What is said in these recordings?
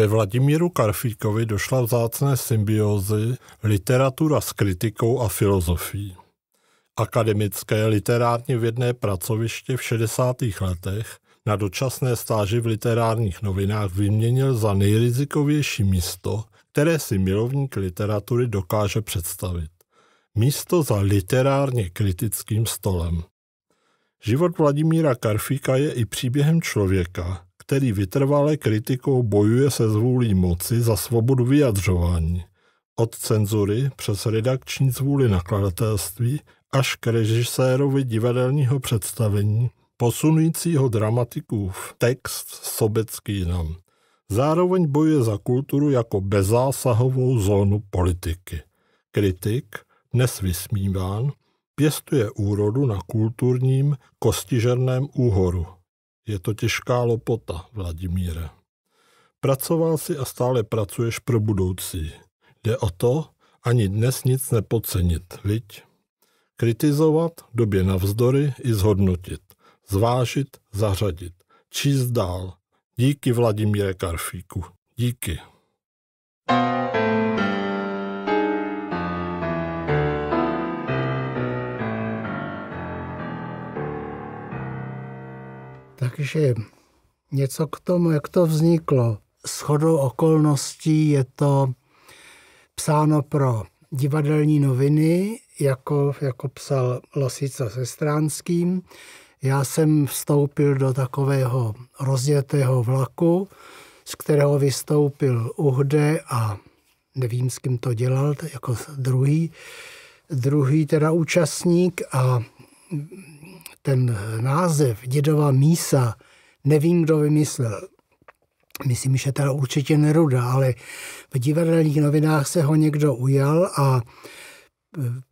Ve Vladimíru Karfíkovi došla vzácné symbiozy literatura s kritikou a filozofií. Akademické literárně vědné pracoviště v 60. letech na dočasné stáži v literárních novinách vyměnil za nejrizikovější místo, které si milovník literatury dokáže představit. Místo za literárně kritickým stolem. Život Vladimíra Karfíka je i příběhem člověka, který vytrvale kritikou bojuje se zvůlí moci za svobodu vyjadřování. Od cenzury přes redakční zvůli nakladatelství až k režisérovi divadelního představení, posunujícího dramatiků v text sobecký nám. Zároveň bojuje za kulturu jako bezásahovou zónu politiky. Kritik, dnes vysmíván, pěstuje úrodu na kulturním kostižerném úhoru. Je to těžká lopota, Vladimíre. Pracoval si a stále pracuješ pro budoucí. Jde o to, ani dnes nic nepocenit. viď? Kritizovat, době navzdory i zhodnotit. Zvážit, zařadit. Číst dál. Díky Vladimíre Karfíku. Díky. Takže něco k tomu, jak to vzniklo. S chodou okolností je to psáno pro divadelní noviny, jako, jako psal Losica se Stránským. Já jsem vstoupil do takového rozjetého vlaku, z kterého vystoupil Uhde a nevím, s kým to dělal, jako druhý, druhý teda účastník a ten název dědová mísa, nevím, kdo vymyslel. Myslím, že teda určitě Neruda, ale v divadelních novinách se ho někdo ujal a e,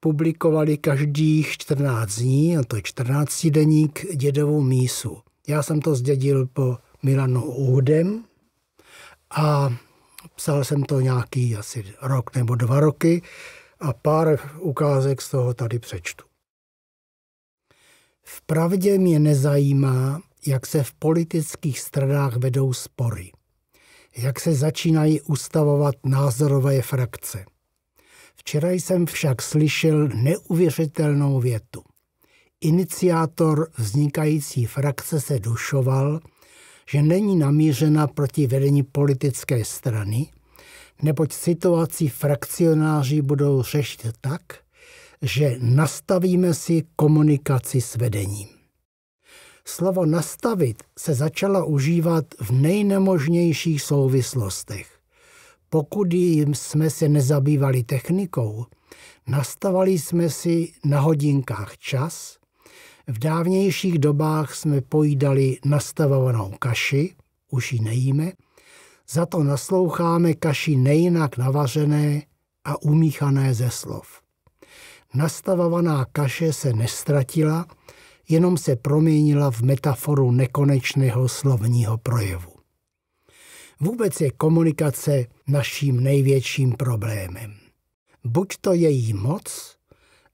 publikovali každých 14 dní, to je 14 deník dědovou mísu. Já jsem to zdědil po Milanu Údem a psal jsem to nějaký asi rok nebo dva roky a pár ukázek z toho tady přečtu. V pravdě mě nezajímá, jak se v politických stranách vedou spory, jak se začínají ustavovat názorové frakce. Včera jsem však slyšel neuvěřitelnou větu. Iniciátor vznikající frakce se dušoval, že není namířena proti vedení politické strany, neboť situaci frakcionáři budou řešit tak, že nastavíme si komunikaci s vedením. Slovo nastavit se začala užívat v nejnemožnějších souvislostech. Pokud jsme se nezabývali technikou, nastavali jsme si na hodinkách čas, v dávnějších dobách jsme pojídali nastavovanou kaši, už ji nejíme, za to nasloucháme kaši nejinak navařené a umíchané ze slov nastavovaná kaše se nestratila, jenom se proměnila v metaforu nekonečného slovního projevu. Vůbec je komunikace naším největším problémem. Buď to její moc,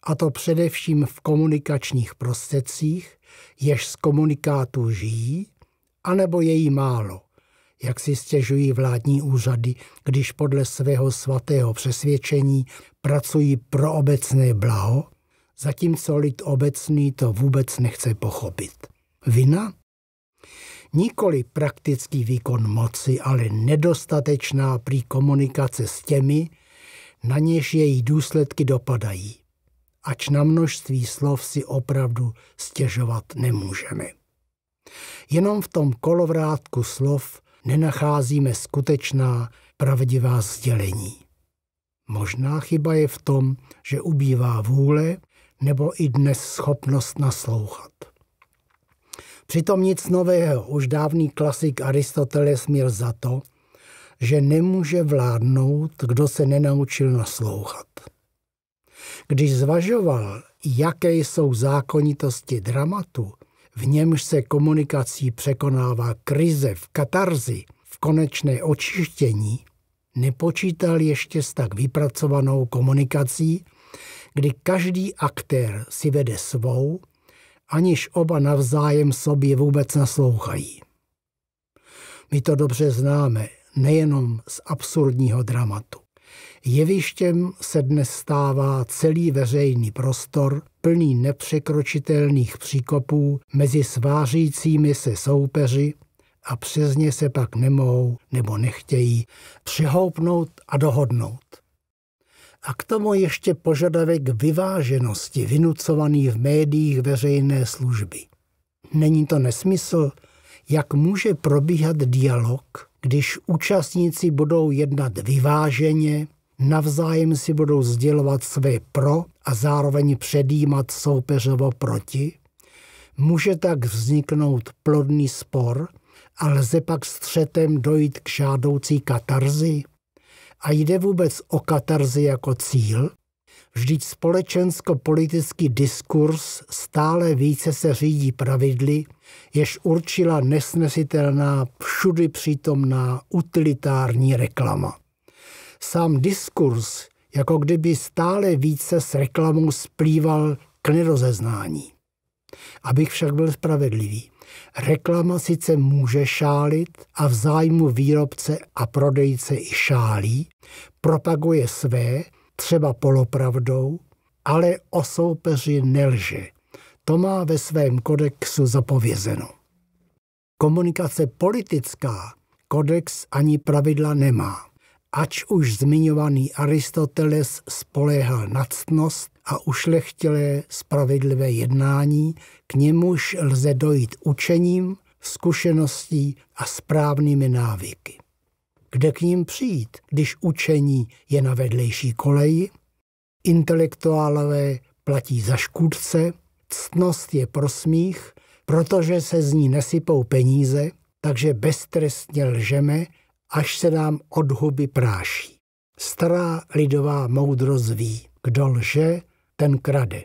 a to především v komunikačních prostředcích, jež z komunikátů žijí, anebo její málo, jak si stěžují vládní úřady, když podle svého svatého přesvědčení pracují pro obecné blaho, zatímco lid obecný to vůbec nechce pochopit. Vina? Nikoli praktický výkon moci, ale nedostatečná prý komunikace s těmi, na něž její důsledky dopadají. Ač na množství slov si opravdu stěžovat nemůžeme. Jenom v tom kolovrátku slov nenacházíme skutečná pravdivá sdělení. Možná chyba je v tom, že ubývá vůle nebo i dnes schopnost naslouchat. Přitom nic nového, už dávný klasik Aristoteles měl za to, že nemůže vládnout, kdo se nenaučil naslouchat. Když zvažoval, jaké jsou zákonitosti dramatu, v němž se komunikací překonává krize v katarzi, v konečné očištění, nepočítal ještě s tak vypracovanou komunikací, kdy každý aktér si vede svou, aniž oba navzájem sobě vůbec naslouchají. My to dobře známe, nejenom z absurdního dramatu. Jevištěm se dnes stává celý veřejný prostor, plný nepřekročitelných příkopů mezi svářícími se soupeři a přes ně se pak nemohou nebo nechtějí přihoupnout a dohodnout. A k tomu ještě požadavek vyváženosti vynucovaný v médiích veřejné služby. Není to nesmysl, jak může probíhat dialog, když účastníci budou jednat vyváženě, navzájem si budou sdělovat své pro a zároveň předjímat soupeřovo proti. Může tak vzniknout plodný spor a lze pak střetem dojít k žádoucí katarzi. A jde vůbec o katarzi jako cíl? Vždyť společensko-politický diskurs stále více se řídí pravidly, jež určila nesnesitelná, všudy přítomná utilitární reklama sám diskurs jako kdyby stále více s reklamou splýval k nerozeznání. Abych však byl spravedlivý, reklama sice může šálit a v zájmu výrobce a prodejce i šálí, propaguje své, třeba polopravdou, ale o soupeři nelže. To má ve svém kodexu zapovězeno. Komunikace politická kodex ani pravidla nemá ač už zmiňovaný Aristoteles spoléhal na ctnost a ušlechtilé spravedlivé jednání, k němuž lze dojít učením, zkušeností a správnými návyky. Kde k ním přijít, když učení je na vedlejší koleji? Intelektuálové platí za škůdce, ctnost je pro smích, protože se z ní nesypou peníze, takže beztrestně lžeme až se nám od huby práší. Stará lidová moudrost ví, kdo lže, ten krade.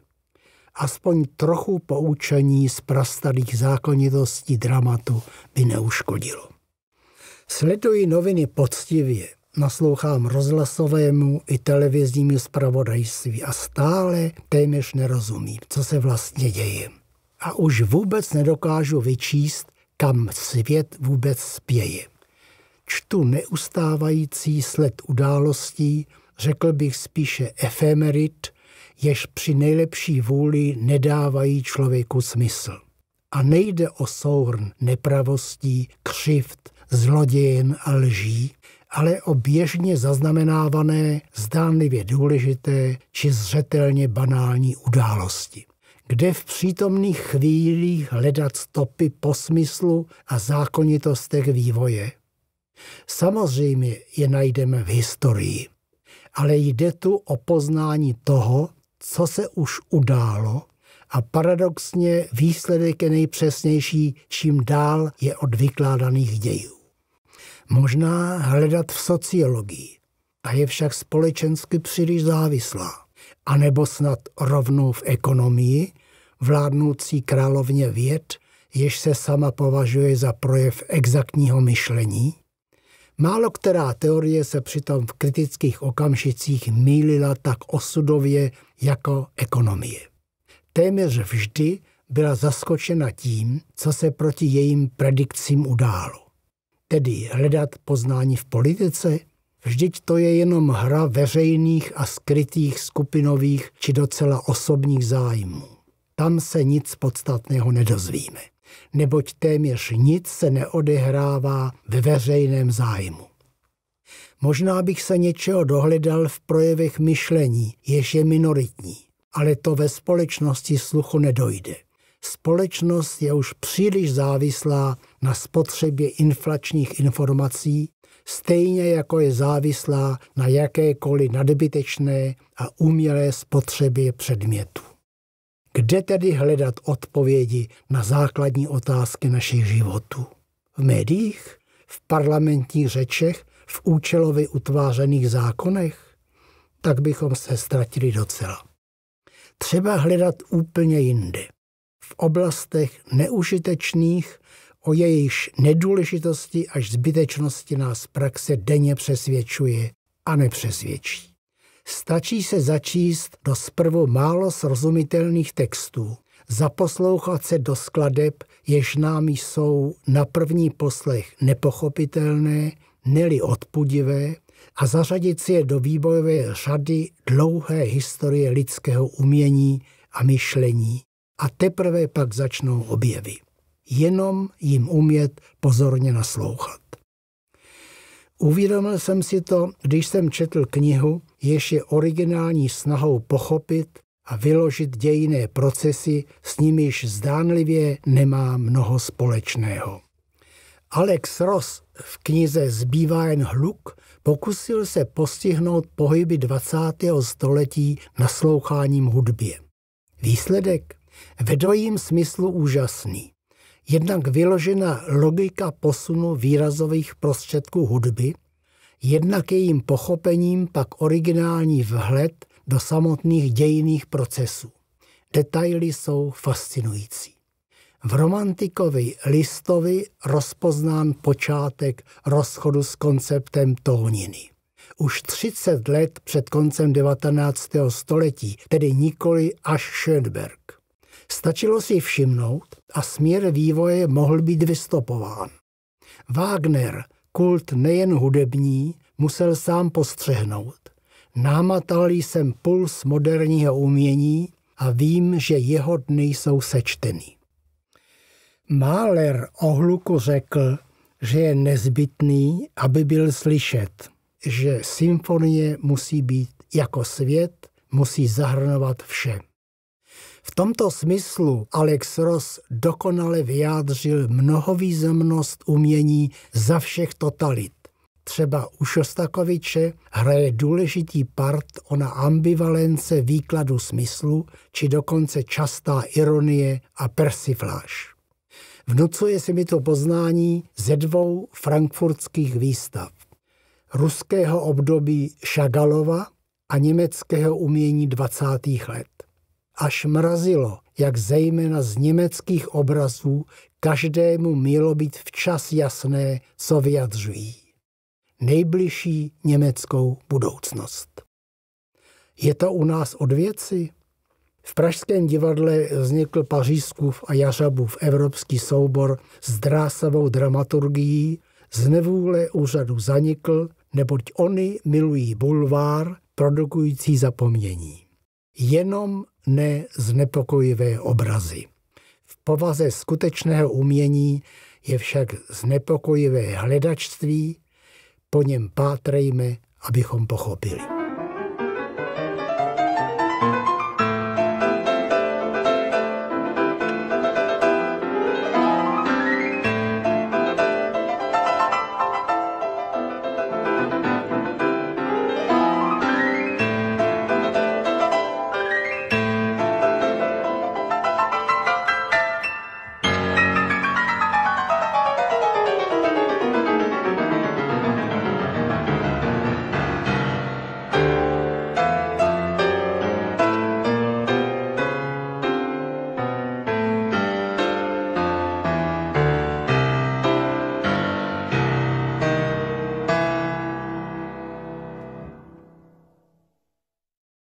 Aspoň trochu poučení z prastarých zákonitostí dramatu by neuškodilo. Sleduji noviny poctivě, naslouchám rozhlasovému i televiznímu zpravodajství a stále téměř nerozumím, co se vlastně děje. A už vůbec nedokážu vyčíst, kam svět vůbec spěje čtu neustávající sled událostí, řekl bych spíše efemerit, jež při nejlepší vůli nedávají člověku smysl. A nejde o souhrn nepravostí, křivt, zlodějen a lží, ale o běžně zaznamenávané, zdánlivě důležité či zřetelně banální události. Kde v přítomných chvílích hledat stopy po smyslu a zákonitostech vývoje – Samozřejmě je najdeme v historii, ale jde tu o poznání toho, co se už událo a paradoxně výsledek je nejpřesnější, čím dál je od vykládaných dějů. Možná hledat v sociologii, ta je však společensky příliš závislá, anebo snad rovnou v ekonomii, vládnoucí královně věd, jež se sama považuje za projev exaktního myšlení, Málo která teorie se přitom v kritických okamžicích mýlila tak osudově jako ekonomie. Téměř vždy byla zaskočena tím, co se proti jejím predikcím událo. Tedy hledat poznání v politice? Vždyť to je jenom hra veřejných a skrytých skupinových či docela osobních zájmů tam se nic podstatného nedozvíme, neboť téměř nic se neodehrává ve veřejném zájmu. Možná bych se něčeho dohledal v projevech myšlení, jež je minoritní, ale to ve společnosti sluchu nedojde. Společnost je už příliš závislá na spotřebě inflačních informací, stejně jako je závislá na jakékoliv nadbytečné a umělé spotřebě předmětů. Kde tedy hledat odpovědi na základní otázky našich životů? V médiích? V parlamentních řečech? V účelově utvářených zákonech? Tak bychom se ztratili docela. Třeba hledat úplně jindy. V oblastech neužitečných, o jejichž nedůležitosti až zbytečnosti nás praxe denně přesvědčuje a nepřesvědčí. Stačí se začíst do zprvu málo srozumitelných textů, zaposlouchat se do skladeb, jež nám jsou na první poslech nepochopitelné, neli odpudivé, a zařadit si je do výbojové řady dlouhé historie lidského umění a myšlení a teprve pak začnou objevy. Jenom jim umět pozorně naslouchat. Uvědomil jsem si to, když jsem četl knihu jež je originální snahou pochopit a vyložit dějiné procesy, s nimiž zdánlivě nemá mnoho společného. Alex Ross v knize Zbývá jen hluk pokusil se postihnout pohyby 20. století nasloucháním hudbě. Výsledek? Ve dvojím smyslu úžasný. Jednak vyložena logika posunu výrazových prostředků hudby – jednak jejím pochopením pak originální vhled do samotných dějiných procesů. Detaily jsou fascinující. V romantikovi listovi rozpoznán počátek rozchodu s konceptem tóniny. Už 30 let před koncem 19. století, tedy nikoli až Schönberg. Stačilo si všimnout a směr vývoje mohl být vystopován. Wagner kult nejen hudební musel sám postřehnout. Námatal jsem puls moderního umění a vím, že jeho dny jsou sečteny. Máler o hluku řekl, že je nezbytný, aby byl slyšet, že symfonie musí být jako svět, musí zahrnovat vše. V tomto smyslu Alex Ross dokonale vyjádřil mnohovýzemnost umění za všech totalit. Třeba u Šostakoviče hraje důležitý part ona ambivalence výkladu smyslu, či dokonce častá ironie a persifláž. Vnucuje si mi to poznání ze dvou frankfurtských výstav. Ruského období Šagalova a německého umění 20. let až mrazilo, jak zejména z německých obrazů každému mělo být včas jasné, co vyjadřují. Nejbližší německou budoucnost. Je to u nás od věci? V Pražském divadle vznikl Pařískův a Jařabův evropský soubor s drásavou dramaturgií, z nevůle úřadu zanikl, neboť oni milují bulvár, produkující zapomnění. Jenom ne znepokojivé obrazy. V povaze skutečného umění je však znepokojivé hledačství, po něm pátrejme, abychom pochopili.